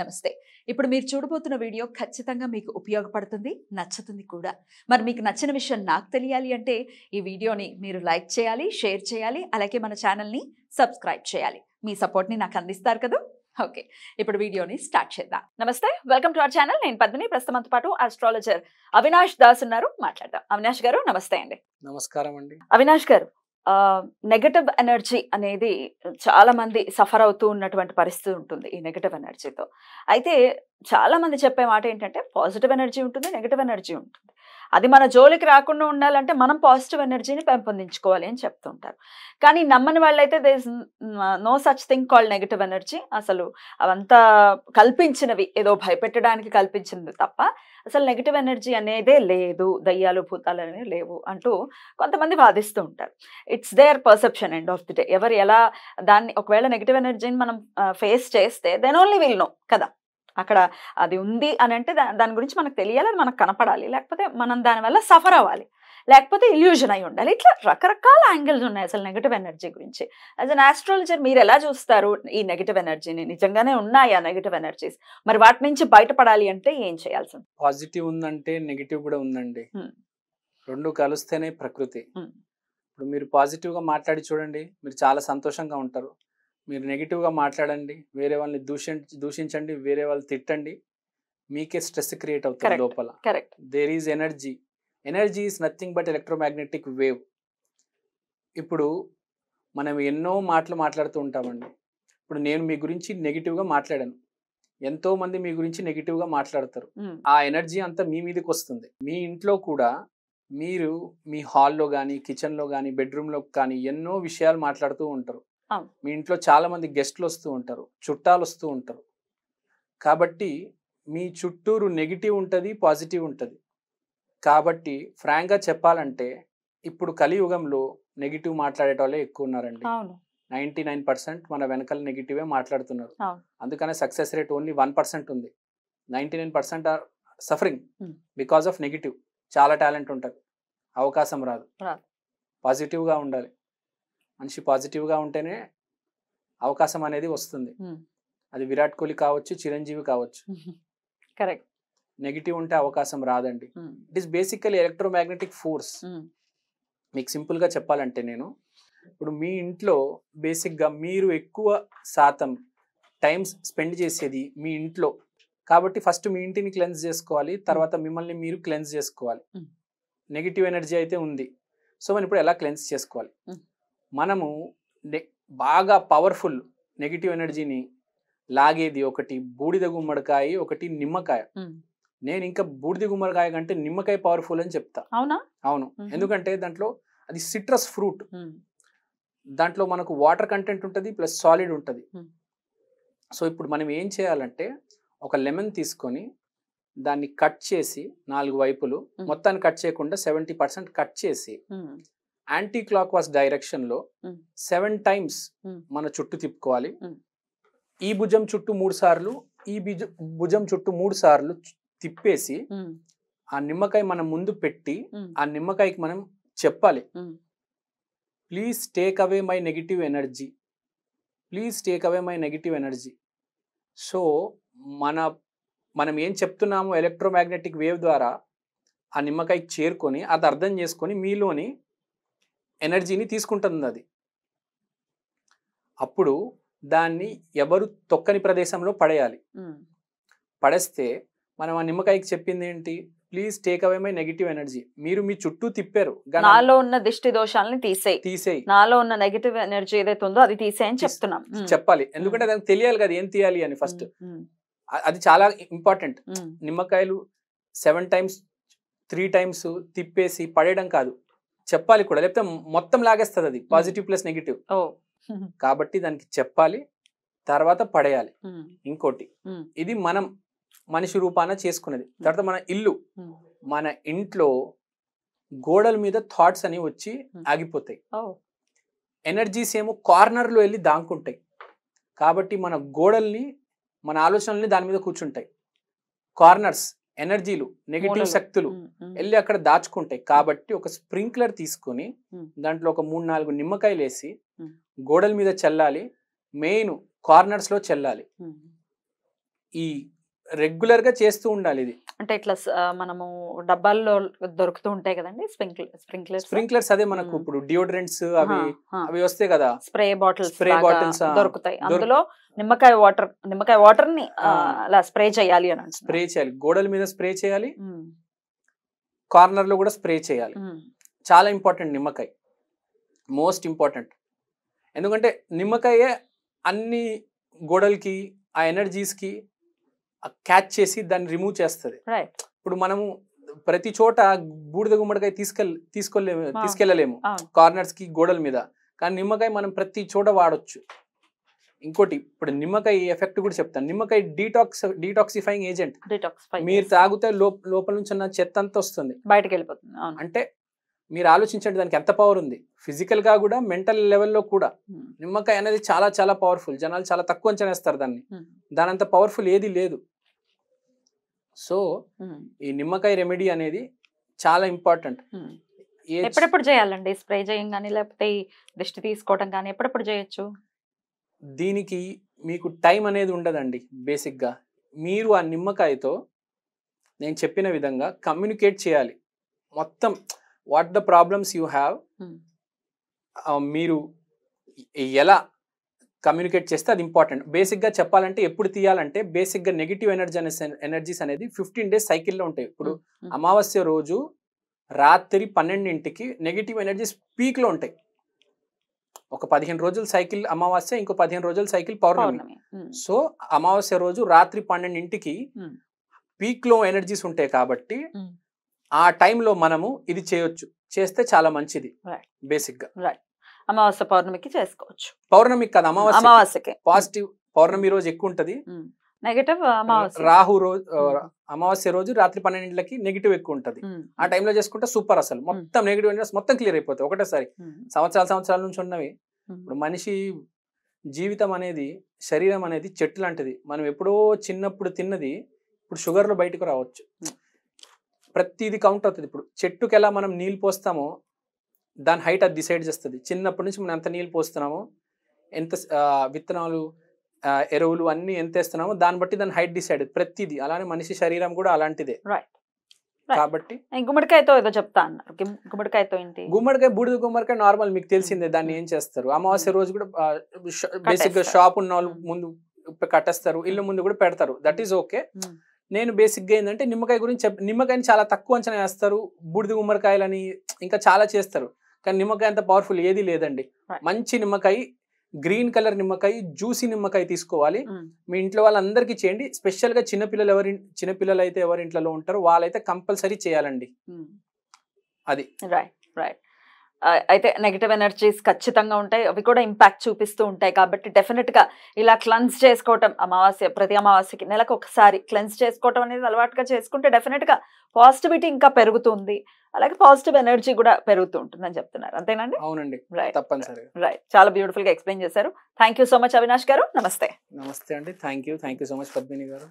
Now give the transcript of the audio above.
నమస్తే ఇప్పుడు మీరు చూడబోతున్న వీడియో ఖచ్చితంగా మీకు ఉపయోగపడుతుంది నచ్చుతుంది కూడా మరి మీకు నచ్చిన విషయం నాకు తెలియాలి అంటే ఈ వీడియోని మీరు లైక్ చేయాలి షేర్ చేయాలి అలాగే మన ఛానల్ని సబ్స్క్రైబ్ చేయాలి మీ సపోర్ట్ని నాకు అందిస్తారు కదా ఓకే ఇప్పుడు వీడియోని స్టార్ట్ చేద్దాం నమస్తే వెల్కమ్ టు అవర్ ఛానల్ నేను పద్మిని ప్రస్తుతంతో పాటు ఆస్ట్రాలజర్ అవినాష్ దాస్ ఉన్నారు మాట్లాడదాం అవినాష్ గారు నమస్తే అండి నమస్కారం అండి అవినాష్ గారు నెగటివ్ ఎనర్జీ అనేది చాలా మంది సఫర్ అవుతూ ఉన్నటువంటి పరిస్థితి ఉంటుంది ఈ నెగటివ్ ఎనర్జీతో అయితే చాలా మంది చెప్పే మాట ఏంటంటే పాజిటివ్ ఎనర్జీ ఉంటుంది నెగటివ్ ఎనర్జీ ఉంటుంది అది మన జోలికి రాకుండా ఉండాలంటే మనం పాజిటివ్ ఎనర్జీని పెంపొందించుకోవాలి అని చెప్తుంటారు కానీ నమ్మని వాళ్ళైతే they no such thing call negative energy అసలు అవంతా కల్పించినవి ఏదో భయపెట్టడానికి కల్పించినవి తప్ప అసలు నెగిటివ్ ఎనర్జీ అనేదే లేదు దయ్యాలు భూతాలు అనేవి లేవు అంటూ కొంతమంది వాదిస్తూ ఉంటారు it's their perception end of the day ఎవరు ఎలా దాన్ని ఒకవేళ నెగిటివ్ ఎనర్జీని మనం ఫేస్ చేస్తే దెన్ ఓన్లీ విల్ నో కదా అక్కడ అది ఉంది అని అంటే దాని గురించి మనకు తెలియాలి అది మనకు కనపడాలి లేకపోతే మనం దానివల్ల సఫర్ అవ్వాలి లేకపోతే ఇల్యూజన్ అయి ఉండాలి ఇట్లా రకరకాల యాంగిల్స్ ఉన్నాయి అసలు నెగిటివ్ ఎనర్జీ గురించి యాజ్ అన్ ఆస్ట్రాలజర్ మీరు ఎలా చూస్తారు ఈ నెగిటివ్ ఎనర్జీని నిజంగానే ఉన్నాయా నెగిటివ్ ఎనర్జీస్ మరి వాటి నుంచి బయటపడాలి అంటే ఏం చేయాల్సి పాజిటివ్ ఉందంటే నెగిటివ్ కూడా ఉందండి రెండు కలిస్తేనే ప్రకృతి ఇప్పుడు మీరు పాజిటివ్గా మాట్లాడి చూడండి మీరు చాలా సంతోషంగా ఉంటారు మీరు నెగిటివ్గా మాట్లాడండి వేరే వాళ్ళని దూషించ దూషించండి వేరే వాళ్ళు తిట్టండి మీకే స్ట్రెస్ క్రియేట్ అవుతుంది లోపల correct there is energy energy is nothing but electromagnetic wave ఇప్పుడు మనం ఎన్నో మాటలు మాట్లాడుతూ ఉంటామండి ఇప్పుడు నేను మీ గురించి నెగిటివ్గా మాట్లాడాను ఎంతో మంది మీ గురించి నెగిటివ్గా మాట్లాడతారు ఆ ఎనర్జీ అంతా మీ మీదకి వస్తుంది మీ ఇంట్లో కూడా మీరు మీ హాల్లో కానీ కిచెన్లో కానీ బెడ్రూమ్లో కానీ ఎన్నో విషయాలు మాట్లాడుతూ ఉంటారు మీ ఇంట్లో చాలా మంది గెస్ట్లు వస్తూ ఉంటారు చుట్టాలు వస్తూ ఉంటారు కాబట్టి మీ చుట్టూరు నెగిటివ్ ఉంటుంది పాజిటివ్ ఉంటుంది కాబట్టి ఫ్రాంక్గా చెప్పాలంటే ఇప్పుడు కలియుగంలో నెగిటివ్ మాట్లాడే వాళ్ళే ఎక్కువ ఉన్నారండి నైన్టీ నైన్ పర్సెంట్ మన వెనకాల నెగిటివే మాట్లాడుతున్నారు అందుకనే success rate only one percent ఉంది ninety nine percent are suffering because of negative చాలా టాలెంట్ ఉంటుంది అవకాశం రాదు పాజిటివ్గా ఉండాలి మనిషి పాజిటివ్గా ఉంటేనే అవకాశం అనేది వస్తుంది అది విరాట్ కోహ్లీ కావచ్చు చిరంజీవి కావచ్చు కరెక్ట్ నెగిటివ్ ఉంటే అవకాశం రాదండి it is basically magnetic force మీకు సింపుల్గా చెప్పాలంటే నేను ఇప్పుడు మీ ఇంట్లో బేసిక్గా మీరు ఎక్కువ శాతం టైం స్పెండ్ చేసేది మీ ఇంట్లో కాబట్టి ఫస్ట్ మీ ఇంటిని క్లెన్స్ చేసుకోవాలి తర్వాత మిమ్మల్ని మీరు క్లెన్స్ చేసుకోవాలి నెగిటివ్ ఎనర్జీ అయితే ఉంది సో మనం ఇప్పుడు ఎలా క్లెన్స్ చేసుకోవాలి మనము బాగా పవర్ఫుల్ నెగిటివ్ ఎనర్జీని లాగేది ఒకటి బూడిద గుమ్మడికాయ ఒకటి నిమ్మకాయ నేను ఇంకా బూడిద గుమ్మడికాయ కంటే నిమ్మకాయ పవర్ఫుల్ అని చెప్తా అవునా అవును ఎందుకంటే దాంట్లో అది సిట్రస్ ఫ్రూట్ దాంట్లో మనకు వాటర్ కంటెంట్ ఉంటుంది ప్లస్ సాలిడ్ ఉంటుంది సో ఇప్పుడు మనం ఏం చేయాలంటే ఒక లెమన్ తీసుకొని దాన్ని కట్ చేసి నాలుగు వైపులు మొత్తాన్ని కట్ చేయకుండా సెవెంటీ పర్సెంట్ కట్ చేసి యాంటీ క్లాక్ వాస్ డైరెక్షన్ లో సెవెన్ hmm. Times hmm. మన చుట్టూ తిప్పుకోవాలి hmm. ఈ భుజం చుట్టూ మూడు సార్లు ఈ భుజం చుట్టూ మూడు సార్లు తిప్పేసి ఆ నిమ్మకాయ మనం ముందు పెట్టి ఆ నిమ్మకాయకి మనం చెప్పాలి please take away my negative energy please take away my negative energy so మన మనం ఏం చెప్తున్నాము ఎలక్ట్రోమాగ్నెటిక్ వేవ్ ద్వారా ఆ నిమ్మకాయకి చేరుకొని అది అర్థం చేసుకొని మీలోని ఎనర్జీని తీసుకుంటుంది అది అప్పుడు దాన్ని ఎవరు తొక్కని ప్రదేశంలో పడేయాలి పడేస్తే మనం ఆ నిమ్మకాయకి చెప్పింది ఏంటి please take away my negative energy మీరు మీ చుట్టూ తిప్పారు నాలో ఉన్న దిష్టి దోషాలని తీసేయి తీసేయి నాలో ఉన్న నెగిటివ్ ఎనర్జీ ఏదైతే ఉందో అది తీసేయని చెప్తున్నాం చెప్పాలి ఎందుకంటే దానికి తెలియాలి కదా ఏం తీయాలి అని ఫస్ట్ అది చాలా ఇంపార్టెంట్ నిమ్మకాయలు సెవెన్ టైమ్స్ త్రీ టైమ్స్ తిప్పేసి పడేయడం కాదు చెప్పాలి కూడా లేకపోతే మొత్తం లాగేస్తుంది అది పాజిటివ్ ప్లస్ నెగిటివ్ కాబట్టి దానికి చెప్పాలి తర్వాత పడేయాలి ఇంకోటి ఇది మనం మనిషి రూపాన చేసుకునేది తర్వాత మన ఇల్లు మన ఇంట్లో గోడల మీద థాట్స్ అని వచ్చి ఆగిపోతాయి ఎనర్జీస్ ఏమో లో వెళ్ళి దాంకుంటాయి కాబట్టి మన గోడల్ని మన ఆలోచనల్ని దాని మీద కూర్చుంటాయి కార్నర్స్ ఎనర్జీలు నెగిటివ్ శక్తులు వెళ్ళి అక్కడ దాచుకుంటాయి కాబట్టి ఒక స్ప్రింక్లర్ తీసుకొని దాంట్లో ఒక మూడు నాలుగు నిమ్మకాయలు వేసి గోడల మీద చల్లాలి మెయిన్ కార్నర్స్లో చల్లాలి ఈ రెగ్యులర్ గా చేస్తూ ఉండాలి ఇది అంటే ఇట్లా మనము డబ్బాల్లో దొరుకుతూ ఉంటాయి కదండి స్ప్రింక్లర్ స్ప్రింక్లర్స్ అదే మనకు ఇప్పుడు డియోడ్రెంట్స్ అవి అవి వస్తాయి కదా స్ప్రే బాటిల్స్ స్ప్రే బాటిల్స్ దొరుకుతాయి అందులో నిమ్మకాయ వాటర్ నిమ్మకాయ వాటర్ ని అలా స్ప్రే చేయాలి అని స్ప్రే చేయాలి గోడల మీద స్ప్రే చేయాలి కార్నర్ లో కూడా స్ప్రే చేయాలి చాలా ఇంపార్టెంట్ నిమ్మకాయ మోస్ట్ ఇంపార్టెంట్ ఎందుకంటే నిమ్మకాయే అన్ని గోడలకి ఆ ఎనర్జీస్కి క్యాచ్ చేసి దాన్ని రిమూవ్ చేస్తుంది ఇప్పుడు మనము ప్రతి చోట బూడిద గుమ్మడికాయ తీసుకెళ్ తీసుకెళ్లే తీసుకెళ్ళలేము కార్నర్స్ కి గోడల మీద కానీ నిమ్మకాయ మనం ప్రతి చోట వాడొచ్చు ఇంకోటి ఇప్పుడు నిమ్మకాయ ఎఫెక్ట్ కూడా చెప్తాను నిమ్మకాయ డీటాక్స్ డీటాక్సిఫైయింగ్ ఏజెంట్ మీరు తాగితే లోపల నుంచి ఉన్న చెత్త అంతా వస్తుంది బయటకు వెళ్ళిపోతుంది అంటే మీరు ఆలోచించండి దానికి ఎంత పవర్ ఉంది ఫిజికల్ గా కూడా మెంటల్ లెవెల్లో కూడా hmm. నిమ్మకాయ అనేది చాలా చాలా పవర్ఫుల్ జనాలు చాలా తక్కువ వేస్తారు దాన్ని hmm. దానంత పవర్ఫుల్ ఏది లేదు సో ఈ నిమ్మకాయ రెమెడీ అనేది చాలా ఇంపార్టెంట్ ఎప్పుడెప్పుడు చేయాలండి స్ప్రే చేయం కానీ లేకపోతే దృష్టి తీసుకోవడం కానీ ఎప్పుడెప్పుడు చేయొచ్చు దీనికి మీకు టైం అనేది ఉండదండి బేసిక్గా మీరు ఆ నిమ్మకాయతో నేను చెప్పిన విధంగా కమ్యూనికేట్ చేయాలి మొత్తం what the problems you have మీరు ఎలా కమ్యూనికేట్ చేస్తే అది ఇంపార్టెంట్ బేసిక్గా చెప్పాలంటే ఎప్పుడు తీయాలంటే బేసిక్గా నెగిటివ్ ఎనర్జీ అనే ఎనర్జీస్ అనేది ఫిఫ్టీన్ డేస్ సైకిల్లో ఉంటాయి ఇప్పుడు అమావాస్య రోజు రాత్రి పన్నెండింటికి నెగిటివ్ ఎనర్జీస్ పీక్లో ఉంటాయి ఒక పదిహేను రోజులు సైకిల్ అమావాస్య ఇంకో పదిహేను రోజులు సైకిల్ పౌర్ణమి సో అమావాస్య రోజు రాత్రి పన్నెండింటికి పీక్లో ఎనర్జీస్ ఉంటాయి కాబట్టి ఆ టైంలో మనము ఇది చేయొచ్చు చేస్తే చాలా మంచిది బేసిక్గా రైట్ అమావాస్య పౌర్ణమికి చేసుకోవచ్చు పౌర్ణమికి కదా అమావాస్య అమావాస్యకి పాజిటివ్ పౌర్ణమి రోజు ఎక్కువ ఉంటది నెగటివ్ అమావాస్య రాహు రోజు అమావాస్య రోజు రాత్రి పన్నెండింటికి నెగిటివ్ ఎక్కువ ఉంటది ఆ టైంలో చేసుకుంటే సూపర్ అసలు మొత్తం నెగిటివ్ ఎనర్జీస్ మొత్తం క్లియర్ అయిపోతాయి ఒకటేసారి సంవత్సరాల సంవత్సరాల నుంచి ఉన్నవి ఇప్పుడు మనిషి జీవితం అనేది శరీరం అనేది చెట్టు లాంటిది మనం ఎప్పుడో చిన్నప్పుడు తిన్నది ఇప్పుడు షుగర్లో బయటకు రావచ్చు ప్రతిది కౌంట్ అవుతుంది ఇప్పుడు చెట్టుకి ఎలా మనం నీళ్ళు పోస్తామో దాని హైట్ అది డిసైడ్ చేస్తుంది చిన్నప్పటి నుంచి మనం ఎంత నీళ్ళు పోస్తున్నామో ఎంత విత్తనాలు ఎరువులు అన్ని ఎంత వేస్తున్నామో దాన్ని బట్టి దాని హైట్ డిసైడ్ ప్రతిదీ అలానే మనిషి శరీరం కూడా అలాంటిదే కాబట్టి గుమ్మడికాయతో ఏదో చెప్తా అన్నారు గుమ్మడికాయతో ఏంటి గుమ్మడికాయ బూడిద గుమ్మడికాయ నార్మల్ మీకు తెలిసిందే దాన్ని hmm. ఏం చేస్తారు అమావాస్య రోజు కూడా బేసిక్ గా షాప్ ఉన్న వాళ్ళు ముందు కట్టేస్తారు ఇల్లు hmm. ముందు కూడా పెడతారు దట్ ఈస్ ఓకే hmm. నేను బేసిక్ గా ఏంటంటే నిమ్మకాయ గురించి నిమ్మకాయని చాలా తక్కువ అంచనా వేస్తారు బూడిద గుమ్మడికాయలని ఇంకా చాలా చేస్తారు కానీ నిమ్మకాయ అంత పవర్ఫుల్ ఏది లేదండి మంచి నిమ్మకాయ గ్రీన్ కలర్ నిమ్మకాయ జ్యూసీ నిమ్మకాయ తీసుకోవాలి hmm. మీ ఇంట్లో వాళ్ళందరికీ చేయండి స్పెషల్ గా చిన్నపిల్లలు ఎవరి చిన్నపిల్లలు అయితే ఎవరి ఇంట్లో ఉంటారో వాళ్ళైతే కంపల్సరీ చేయాలండి hmm. అది రైట్ రైట్ అయితే నెగిటివ్ ఎనర్జీస్ ఖచ్చితంగా ఉంటాయి అవి కూడా ఇంపాక్ట్ చూపిస్తూ ఉంటాయి కాబట్టి డెఫినెట్గా ఇలా క్లెన్స్ చేసుకోవటం అమావాస్య ప్రతి అమావాస్యకి నెలకు ఒకసారి క్లెన్స్ చేసుకోవటం అనేది అలవాటుగా చేసుకుంటే డెఫినెట్గా పాజిటివిటీ ఇంకా పెరుగుతుంది అలాగే పాజిటివ్ ఎనర్జీ కూడా పెరుగుతూ ఉంటుందని చెప్తున్నారు అంతేనండి అవునండి రైట్ తప్పనిసరిగా రైట్ చాలా బ్యూటిఫుల్ గా ఎక్స్ప్లెయిన్ చేశారు థ్యాంక్ సో మచ్ అవినాష్ గారు నమస్తే నమస్తే అండి thank you so much Padmini గారు